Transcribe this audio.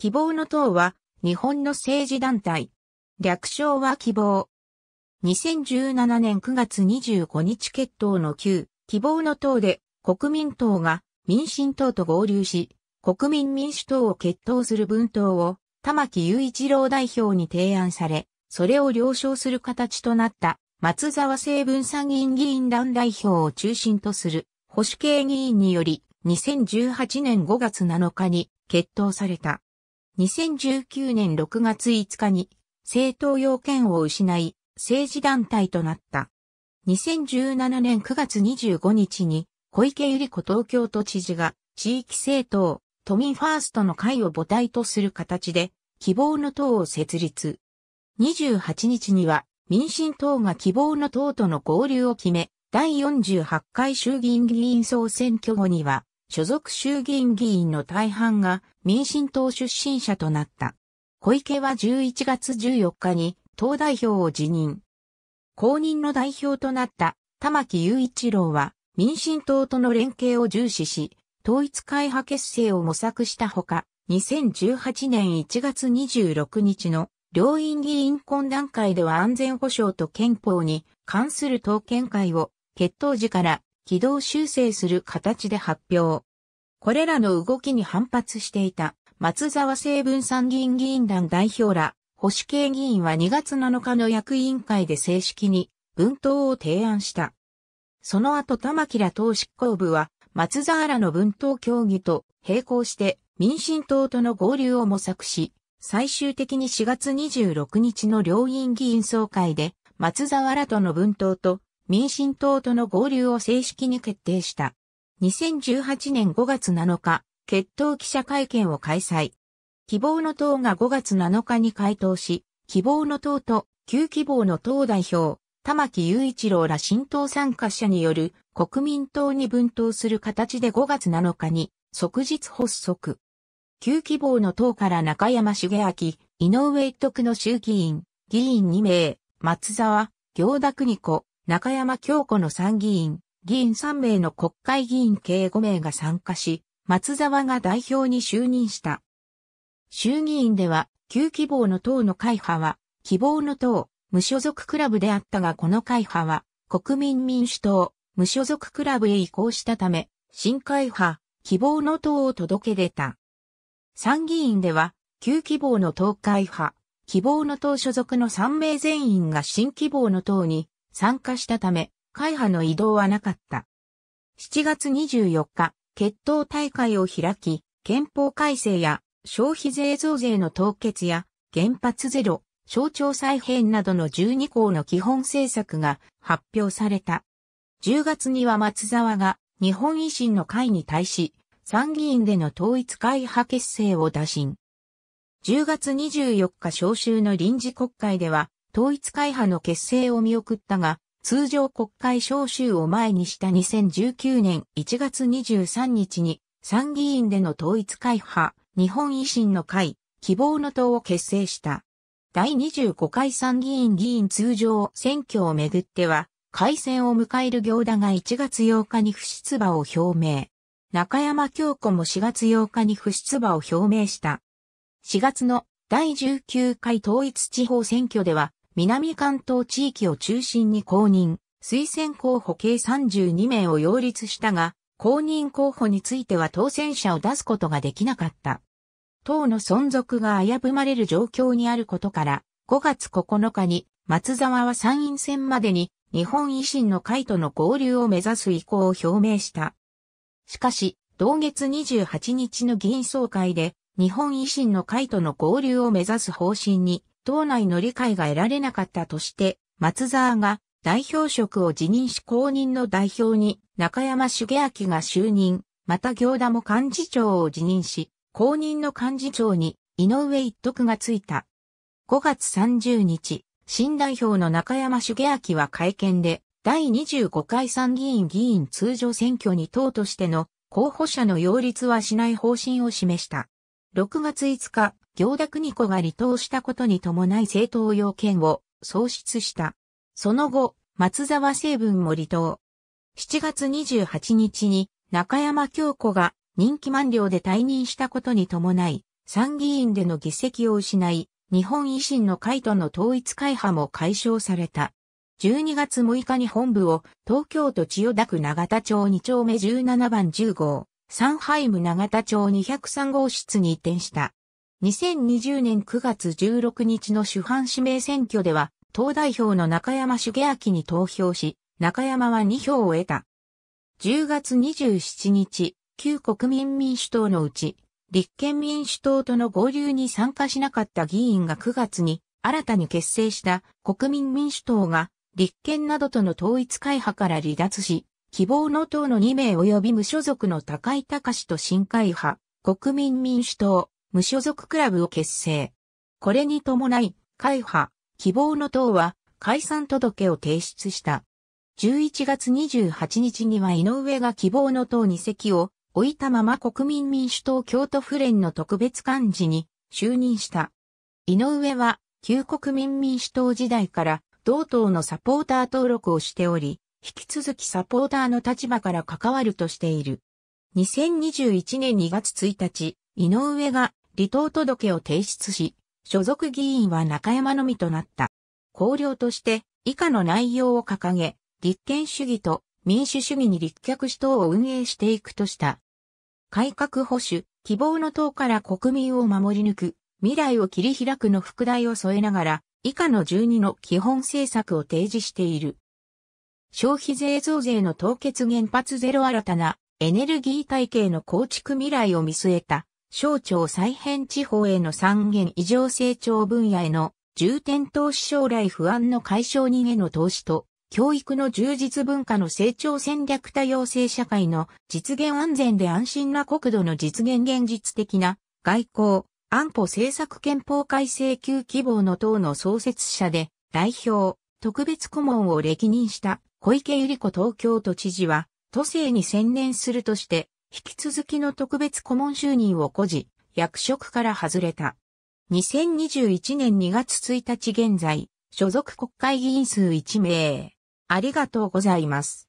希望の党は日本の政治団体。略称は希望。2017年9月25日決闘の旧希望の党で国民党が民進党と合流し、国民民主党を決闘する分党を玉木雄一郎代表に提案され、それを了承する形となった松沢成文参議院議員団代表を中心とする保守系議員により2018年5月7日に決闘された。2019年6月5日に政党要件を失い政治団体となった。2017年9月25日に小池百合子東京都知事が地域政党都民ファーストの会を母体とする形で希望の党を設立。28日には民進党が希望の党との合流を決め、第48回衆議院議員総選挙後には所属衆議院議員の大半が民進党出身者となった。小池は11月14日に党代表を辞任。公認の代表となった玉木雄一郎は民進党との連携を重視し、統一会派結成を模索したほか、2018年1月26日の両院議員懇談会では安全保障と憲法に関する党見会を決闘時から軌道修正する形で発表。これらの動きに反発していた松沢成分参議院議員団代表ら保守系議員は2月7日の役員会で正式に文頭を提案した。その後玉木ら党執行部は松沢らの文頭協議と並行して民進党との合流を模索し、最終的に4月26日の両院議員総会で松沢らとの文頭と民進党との合流を正式に決定した。2018年5月7日、決闘記者会見を開催。希望の党が5月7日に回答し、希望の党と旧希望の党代表、玉木雄一郎ら新党参加者による国民党に分党する形で5月7日に即日発足。旧希望の党から中山茂明、井上一徳の衆議院、議員2名、松沢、行田邦子、中山京子の参議院、議員3名の国会議員計5名が参加し、松沢が代表に就任した。衆議院では、旧希望の党の会派は、希望の党、無所属クラブであったがこの会派は、国民民主党、無所属クラブへ移行したため、新会派、希望の党を届け出た。参議院では、旧希望の党会派、希望の党所属の3名全員が新希望の党に参加したため、会派の移動はなかった。7月24日、決闘大会を開き、憲法改正や消費税増税の凍結や原発ゼロ、省庁再編などの12項の基本政策が発表された。10月には松沢が日本維新の会に対し参議院での統一会派結成を打診。10月24日召集の臨時国会では統一会派の結成を見送ったが、通常国会召集を前にした2019年1月23日に参議院での統一会派、日本維新の会、希望の党を結成した。第25回参議院議員通常選挙をめぐっては、改選を迎える行田が1月8日に不出馬を表明。中山京子も4月8日に不出馬を表明した。4月の第19回統一地方選挙では、南関東地域を中心に公認、推薦候補計32名を擁立したが、公認候補については当選者を出すことができなかった。党の存続が危ぶまれる状況にあることから、5月9日に松沢は参院選までに日本維新の会との合流を目指す意向を表明した。しかし、同月28日の議員総会で日本維新の会との合流を目指す方針に党内の理解が得られなかったとして、松沢が代表職を辞任し公認の代表に中山茂明が就任、また行田も幹事長を辞任し、公認の幹事長に井上一徳がついた。5月30日、新代表の中山茂明は会見で、第25回参議院議員通常選挙に党としての候補者の擁立はしない方針を示した。6月5日、行田国子が離党したことに伴い政党要件を創出した。その後、松沢成文も離党。7月28日に中山京子が任期満了で退任したことに伴い、参議院での議席を失い、日本維新の会との統一会派も解消された。12月6日に本部を東京都千代田区永田町2丁目17番10号、サンハイム長田町203号室に移転した。2020年9月16日の主犯指名選挙では、党代表の中山茂明に投票し、中山は2票を得た。10月27日、旧国民民主党のうち、立憲民主党との合流に参加しなかった議員が9月に新たに結成した国民民主党が立憲などとの統一会派から離脱し、希望の党の2名及び無所属の高井隆と新会派、国民民主党、無所属クラブを結成。これに伴い、会派、希望の党は解散届を提出した。11月28日には井上が希望の党に席を置いたまま国民民主党京都府連の特別幹事に就任した。井上は旧国民民主党時代から同党のサポーター登録をしており、引き続きサポーターの立場から関わるとしている。2021年2月1日、井上が離党届を提出し、所属議員は中山のみとなった。綱領として以下の内容を掲げ、立憲主義と民主主義に立脚し党を運営していくとした。改革保守、希望の党から国民を守り抜く、未来を切り開くの副題を添えながら、以下の12の基本政策を提示している。消費税増税の凍結原発ゼロ新たなエネルギー体系の構築未来を見据えた、省庁再編地方への三元異常成長分野への重点投資将来不安の解消にへの投資と、教育の充実文化の成長戦略多様性社会の実現安全で安心な国土の実現現実的な外交、安保政策憲法改正級希望の党の創設者で代表、特別顧問を歴任した小池百合子東京都知事は、都政に専念するとして、引き続きの特別顧問就任を誇示、役職から外れた。2021年2月1日現在、所属国会議員数1名。ありがとうございます。